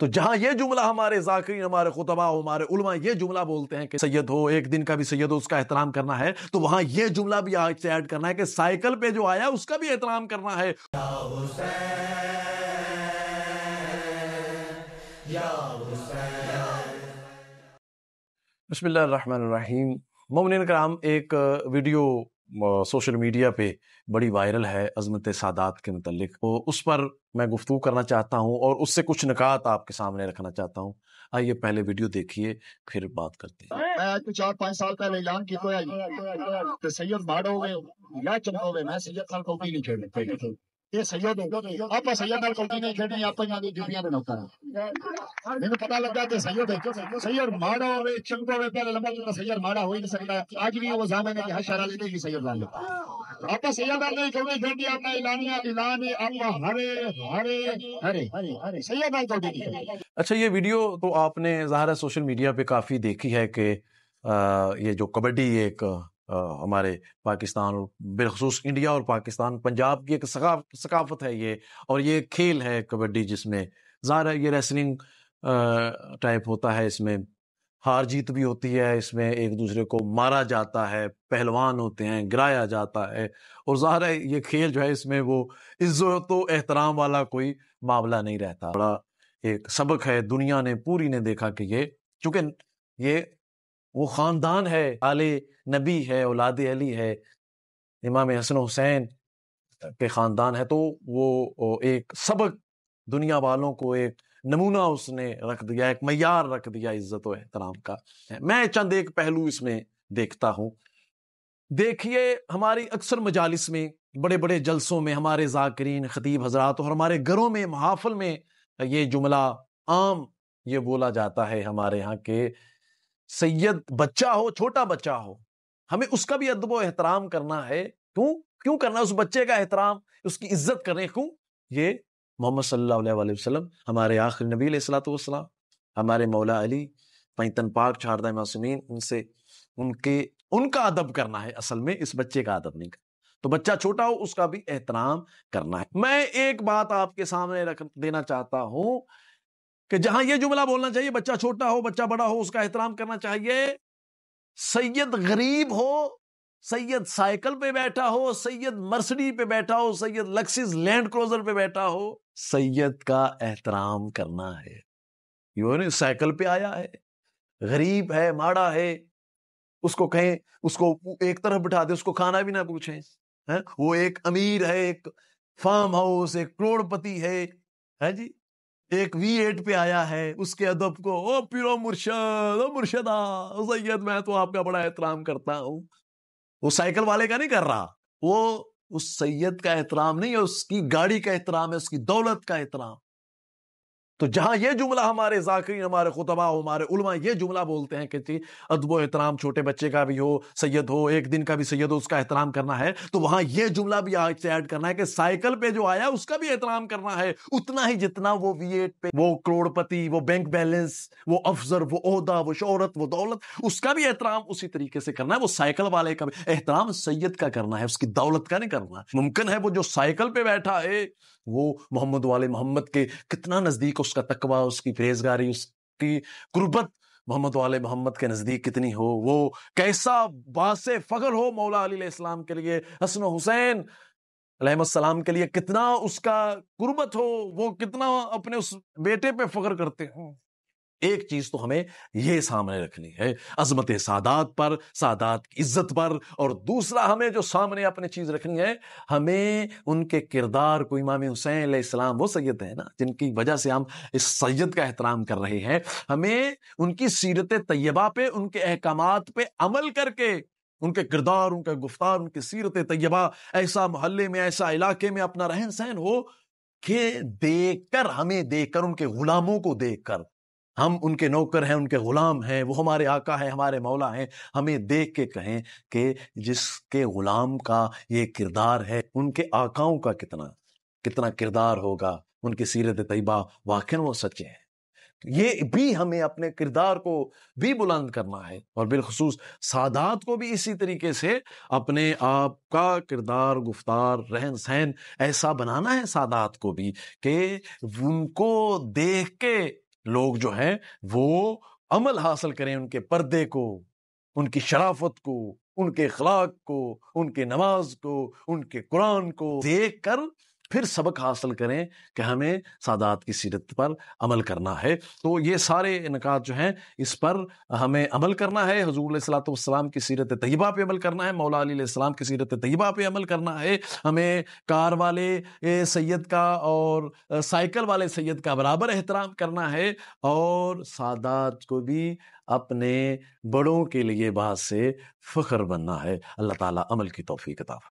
तो जहां यह जुमला हमारे जाकिर हमारे खुतबा हमारे उलमा ये जुमला बोलते हैं कि सैयद हो एक दिन का भी सैयद हो उसका एहतराम करना है तो वहां यह जुमला भी आज से ऐड करना है कि साइकिल पे जो आया उसका भी एहतराम करना है बसमिल्लाम मोमिन कराम एक वीडियो सोशल मीडिया पे बड़ी वायरल है अजमत सादात के मतलब तो उस पर मैं गुफ्तु करना चाहता हूँ और उससे कुछ निकात आपके सामने रखना चाहता हूँ आइए पहले वीडियो देखिए फिर बात करते हैं मैं आज कुछ चार पाँच साल पहले ऐलान किया तो, तो सैयद भाड़ हो गए या चंदो में मैं सैयद खान को भी नहीं छेड़ने अच्छा ये वीडियो तो आपने है सोशल मीडिया पे काफ़ी देखी है की ये जो कबड्डी एक हमारे पाकिस्तान और बिलखसूस इंडिया और पाकिस्तान पंजाब की एक सकाफत है ये और ये खेल है कबड्डी जिसमें ज़ाहिर है ये रेसलिंग टाइप होता है इसमें हार जीत भी होती है इसमें एक दूसरे को मारा जाता है पहलवान होते हैं गिराया जाता है और ज़ाहिर है ये खेल जो है इसमें वो इज्जत एहतराम वाला कोई मामला नहीं रहता बड़ा एक सबक है दुनिया ने पूरी ने देखा कि ये चूँकि ये वो ख़ानदान है आले नबी है औलाद अली है इमाम हसन हुसैन के ख़ानदान है तो वो एक सबक दुनिया वालों को एक नमूना उसने रख दिया एक मैार रख दिया इज़्ज़त व एहतराम का मैं चंद एक पहलू इसमें देखता हूँ देखिए हमारी अक्सर मजालस में बड़े बड़े जलसों में हमारे जाकरीन ख़तीब हजरात और हमारे घरों में महाफल में ये जुमला आम ये बोला जाता है हमारे यहाँ के सैयद बच्चा हो छोटा बच्चा हो हमें उसका भी अदब एहतराम करना है क्यों क्यों करना है उस बच्चे का एहतराम उसकी इज्जत करें क्यों ये मोहम्मद सल्लाम हमारे आखिर नबी सलात हमारे मौला अली पैतन पाक शारदा मासूमीन उनसे उनके उनका अदब करना है असल में इस बच्चे का अदब नहीं करना तो बच्चा छोटा हो उसका भी एहतराम करना है मैं एक बात आपके सामने रख देना चाहता हूं कि जहां यह जुमला बोलना चाहिए बच्चा छोटा हो बच्चा बड़ा हो उसका एहतराम करना चाहिए सैयद गरीब हो सैयद साइकिल पे बैठा हो सैयद मर्सडी पे बैठा हो सैयद लक्सिस लैंड क्रोजर पे बैठा हो सैयद का एहतराम करना है यूँ साइकिल पे आया है गरीब है माड़ा है उसको कहें उसको एक तरफ बिठा दे उसको खाना भी ना पूछे है वो एक अमीर है एक फार्म हाउस एक करोड़पति है है जी एक वी एट पे आया है उसके अदब को ओ पिरो मुर्शद ओ मुर्शदा सैयद मैं तो आपका बड़ा एहतराम करता हूं वो साइकिल वाले का नहीं कर रहा वो उस सैयद का एहतराम नहीं है उसकी गाड़ी का एहतराम है उसकी दौलत का एहतराम तो जहां ये जुमला हमारे जाकरीन हमारे खुतबा हमारे उलमा ये जुमला बोलते हैं कि अदब एहतराम छोटे बच्चे का भी हो सैयद हो एक दिन का भी सैयद हो उसका एहतराम करना है तो वहां यह जुमला भी आज से ऐड करना है कि साइकिल पे जो आया उसका भी एहतराम करना है उतना ही जितना वो वी एट पे वो करोड़पति वो बैंक बैलेंस वो अफजर वो अहदा वो शोहरत वो दौलत उसका भी एहतराम उसी तरीके से करना है वो साइकिल वाले का भी एहतराम सैयद का करना है उसकी दौलत का नहीं करना मुमकिन है वो जो साइकिल पे बैठा है वो मोहम्मद वाले मोहम्मद के कितना नज़दीक उसका तकवा उसकी फेजगारी उसकी गुर्बत मोहम्मद वाले मोहम्मद के नज़दीक कितनी हो वो कैसा बास फ़ख्र हो मौला अली इस्लाम के लिए हसन हुसैन सलाम के लिए कितना उसका गुर्बत हो वो कितना अपने उस बेटे पे फ़ख्र करते हों एक चीज तो हमें ये सामने रखनी है अजमत सादात पर सादात की इज्जत पर और दूसरा हमें जो सामने अपनी चीज रखनी है हमें उनके किरदार को इमाम हुसैन इस्लाम वो सैयद है ना जिनकी वजह से हम इस सैयद का एहतराम कर रहे हैं हमें उनकी सीरत तयबा पे उनके अहकाम पे अमल करके उनके किरदार उनके गुफ्तार उनकी सीरत तयबा ऐसा मोहल्ले में ऐसा इलाके में अपना रहन सहन हो के देखकर हमें देखकर उनके गुलामों को देखकर हम उनके नौकर हैं उनके ग़ुलाम हैं वो हमारे आका हैं हमारे मौला हैं हमें देख के कहें कि जिसके ग़ुलाम का ये किरदार है उनके आकाओं का कितना कितना किरदार होगा उनकी सीरत तयबा वाकई वो सच्चे हैं ये भी हमें अपने किरदार को भी बुलंद करना है और बिलखसूस सादात को भी इसी तरीके से अपने आप का किरदार गुफ्तार रहन सहन ऐसा बनाना है सादात को भी कि उनको देख के लोग जो हैं वो अमल हासिल करें उनके पर्दे को उनकी शराफत को उनके अखलाक को उनके नमाज को उनके कुरान को देख कर फिर सबक हासिल करें कि हमें सादात की सीरत पर अमल करना है तो ये सारे इनका जो हैं इस पर हमें अमल करना है हजूर सलाम की सीरत तयबा पर अमल करना है मौला अलीसम की सीरत तयबा पर अमल करना है हमें कार वाले सैद का और साइकिल वाले सैद का बराबर एहतराम करना है और सादात को भी अपने बड़ों के लिए बात से फ़ख्र बनना है अल्लाह ताला अमल की तोफ़ी किताब